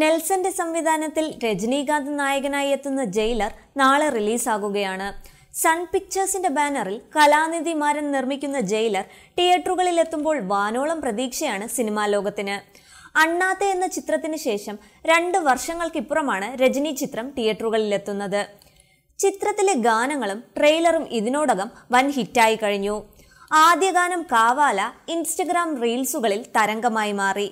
നെൽസന്റെ സംവിധാനത്തിൽ രജനീകാന്ത് നായകനായി എത്തുന്ന ജയിലർ നാളെ റിലീസാകുകയാണ് സൺ പിക്ചേഴ്സിന്റെ ബാനറിൽ കലാനിധി മാരൻ നിർമ്മിക്കുന്ന ജയിലർ തിയേറ്ററുകളിൽ എത്തുമ്പോൾ വാനോളം പ്രതീക്ഷയാണ് സിനിമാ ലോകത്തിന് അണ്ണാത്ത എന്ന ചിത്രത്തിന് ശേഷം രണ്ട് വർഷങ്ങൾക്കിപ്പുറമാണ് രജനി ചിത്രം തിയേറ്ററുകളിലെത്തുന്നത് ചിത്രത്തിലെ ഗാനങ്ങളും ട്രെയിലറും ഇതിനോടകം വൻ ഹിറ്റായി കഴിഞ്ഞു ആദ്യ ഗാനം കാവാല ഇൻസ്റ്റഗ്രാം റീൽസുകളിൽ തരംഗമായി മാറി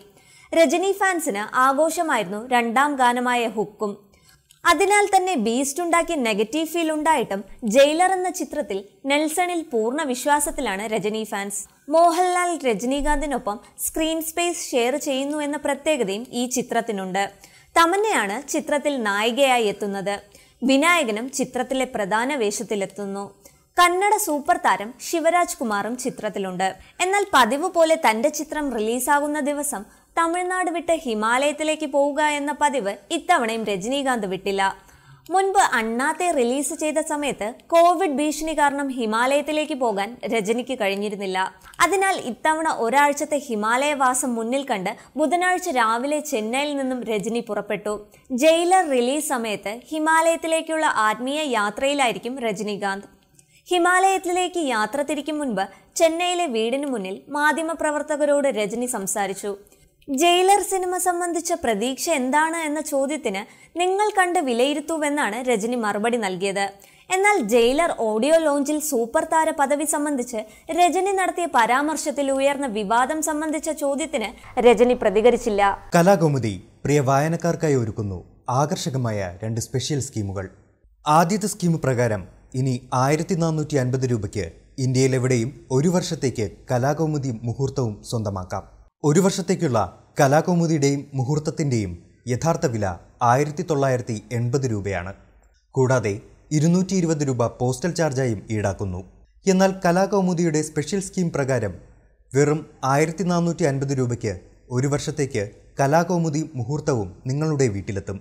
രജനി ഫാൻസിന് ആഘോഷമായിരുന്നു രണ്ടാം ഗാനമായ ഹുക്കും അതിനാൽ തന്നെ ബീസ്റ്റ് ഉണ്ടാക്കിയ നെഗറ്റീവ് ഫീൽ ഉണ്ടായിട്ടും ജയിലർ എന്ന ചിത്രത്തിൽ നെൽസണിൽ പൂർണ്ണ വിശ്വാസത്തിലാണ് രജനി ഫാൻസ് മോഹൻലാൽ രജനീകാന്തിനൊപ്പം സ്ക്രീൻ സ്പേസ് ഷെയർ ചെയ്യുന്നു എന്ന പ്രത്യേകതയും ഈ ചിത്രത്തിനുണ്ട് തമന്നയാണ് ചിത്രത്തിൽ നായികയായി എത്തുന്നത് വിനായകനും ചിത്രത്തിലെ പ്രധാന വേഷത്തിലെത്തുന്നു കന്നഡ സൂപ്പർ താരം ശിവരാജ് കുമാറും ചിത്രത്തിലുണ്ട് എന്നാൽ പതിവ് പോലെ തന്റെ ചിത്രം റിലീസാകുന്ന ദിവസം തമിഴ്നാട് വിട്ട് ഹിമാലയത്തിലേക്ക് പോവുക എന്ന പതിവ് ഇത്തവണയും രജനീകാന്ത് വിട്ടില്ല മുൻപ് അണ്ണാത്തെ റിലീസ് ചെയ്ത സമയത്ത് കോവിഡ് ഭീഷണി കാരണം ഹിമാലയത്തിലേക്ക് പോകാൻ രജനിക്ക് കഴിഞ്ഞിരുന്നില്ല അതിനാൽ ഇത്തവണ ഒരാഴ്ചത്തെ ഹിമാലയവാസം മുന്നിൽ കണ്ട് ബുധനാഴ്ച രാവിലെ ചെന്നൈയിൽ നിന്നും രജനി പുറപ്പെട്ടു ജയിലർ റിലീസ് സമയത്ത് ഹിമാലയത്തിലേക്കുള്ള ആത്മീയ യാത്രയിലായിരിക്കും രജനീകാന്ത് ഹിമാലയത്തിലേക്ക് യാത്ര തിരിക്കും മുൻപ് ചെന്നൈയിലെ വീടിനു മുന്നിൽ മാധ്യമപ്രവർത്തകരോട് രജനി സംസാരിച്ചു ജയിലർ സിനിമ സംബന്ധിച്ച പ്രതീക്ഷ എന്താണ് എന്ന ചോദ്യത്തിന് നിങ്ങൾ കണ്ട് വിലയിരുത്തുവെന്നാണ് രജനി മറുപടി നൽകിയത് എന്നാൽ ജയിലർ ഓഡിയോ ലോഞ്ചിൽ സൂപ്പർ താര പദവി സംബന്ധിച്ച് രജനി നടത്തിയ പരാമർശത്തിൽ ഉയർന്ന വിവാദം സംബന്ധിച്ച ചോദ്യത്തിന് രജനി പ്രതികരിച്ചില്ല കലാകൗമുദി പ്രിയ വായനക്കാർക്കായി ഒരുക്കുന്നു ആകർഷകമായ രണ്ട് സ്പെഷ്യൽ സ്കീമുകൾ ആദ്യത്തെ സ്കീം പ്രകാരം ഇനി ആയിരത്തി നാനൂറ്റി അൻപത് രൂപയ്ക്ക് ഇന്ത്യയിലെവിടെയും ഒരു വർഷത്തേക്ക് കലാകൗമുദി മുഹൂർത്തവും സ്വന്തമാക്കാം ഒരു വർഷത്തേക്കുള്ള കലാകൗമുദിയുടെയും മുഹൂർത്തത്തിൻ്റെയും യഥാർത്ഥ വില ആയിരത്തി തൊള്ളായിരത്തി എൺപത് രൂപയാണ് കൂടാതെ ഇരുന്നൂറ്റി ഇരുപത് രൂപ പോസ്റ്റൽ ചാർജായും ഈടാക്കുന്നു എന്നാൽ കലാകൗമുദിയുടെ സ്പെഷ്യൽ സ്കീം പ്രകാരം വെറും ആയിരത്തി നാനൂറ്റി അൻപത് രൂപയ്ക്ക് ഒരു വർഷത്തേക്ക് കലാകൗമുദി മുഹൂർത്തവും നിങ്ങളുടെ വീട്ടിലെത്തും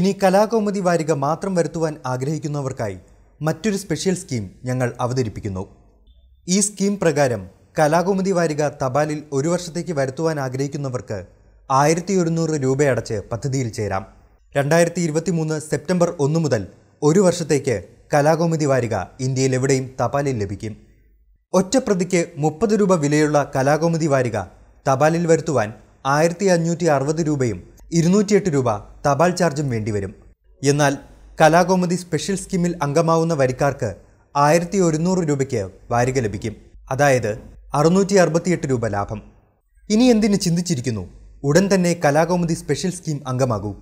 ഇനി കലാകൗമുദി വാരിക മാത്രം വരുത്തുവാൻ ആഗ്രഹിക്കുന്നവർക്കായി മറ്റൊരു സ്പെഷ്യൽ സ്കീം ഞങ്ങൾ അവതരിപ്പിക്കുന്നു ഈ സ്കീം പ്രകാരം കലാകുമുദി വാരിക തപാലിൽ ഒരു വർഷത്തേക്ക് വരുത്തുവാൻ ആഗ്രഹിക്കുന്നവർക്ക് ആയിരത്തി ഒരുന്നൂറ് രൂപയടച്ച് പദ്ധതിയിൽ ചേരാം രണ്ടായിരത്തി ഇരുപത്തി മൂന്ന് സെപ്റ്റംബർ ഒന്ന് മുതൽ ഒരു വർഷത്തേക്ക് കലാകുമുദി വാരിക ഇന്ത്യയിൽ എവിടെയും തപാലിൽ ലഭിക്കും ഒറ്റപ്രതിക്ക് മുപ്പത് രൂപ വിലയുള്ള കലാകുമുദി വാരിക തപാലിൽ വരുത്തുവാൻ ആയിരത്തി അഞ്ഞൂറ്റി അറുപത് രൂപയും ഇരുന്നൂറ്റിയെട്ട് രൂപ തപാൽ ചാർജും വേണ്ടിവരും എന്നാൽ കലാകൗമുദി സ്പെഷ്യൽ സ്കീമിൽ അംഗമാവുന്ന വരിക്കാർക്ക് ആയിരത്തി ഒരുന്നൂറ് രൂപയ്ക്ക് വാരിക ലഭിക്കും അതായത് അറുന്നൂറ്റി അറുപത്തിയെട്ട് രൂപ ലാഭം ഇനി എന്തിന് ചിന്തിച്ചിരിക്കുന്നു ഉടൻ തന്നെ കലാകൗമുദി സ്പെഷ്യൽ സ്കീം അംഗമാകൂ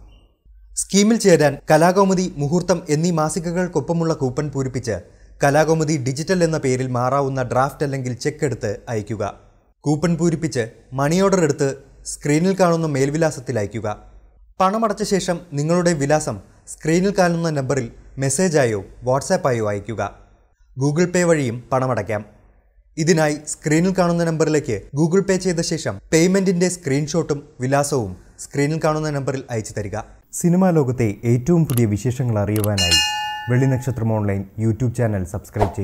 സ്കീമിൽ ചേരാൻ കലാകൗമുദി മുഹൂർത്തം എന്നീ മാസികകൾക്കൊപ്പമുള്ള കൂപ്പൺ പൂരിപ്പിച്ച് കലാകൗമുദി ഡിജിറ്റൽ എന്ന പേരിൽ മാറാവുന്ന ഡ്രാഫ്റ്റ് അല്ലെങ്കിൽ ചെക്ക് എടുത്ത് അയയ്ക്കുക കൂപ്പൺ പൂരിപ്പിച്ച് മണി ഓർഡർ എടുത്ത് സ്ക്രീനിൽ കാണുന്ന മേൽവിലാസത്തിൽ അയയ്ക്കുക പണമടച്ച ശേഷം നിങ്ങളുടെ വിലാസം സ്ക്രീനിൽ കാണുന്ന നമ്പറിൽ മെസ്സേജായോ വാട്സാപ്പായോ അയയ്ക്കുക ഗൂഗിൾ പേ വഴിയും പണമടയ്ക്കാം ഇതിനായി സ്ക്രീനിൽ കാണുന്ന നമ്പറിലേക്ക് ഗൂഗിൾ പേ ചെയ്ത ശേഷം പേയ്മെന്റിന്റെ സ്ക്രീൻഷോട്ടും വിലാസവും സ്ക്രീനിൽ കാണുന്ന നമ്പറിൽ അയച്ചു തരിക സിനിമാ ലോകത്തെ ഏറ്റവും പുതിയ വിശേഷങ്ങൾ അറിയുവാനായി വെള്ളി നക്ഷത്രം ഓൺലൈൻ യൂട്യൂബ് ചാനൽ സബ്സ്ക്രൈബ് ചെയ്യുക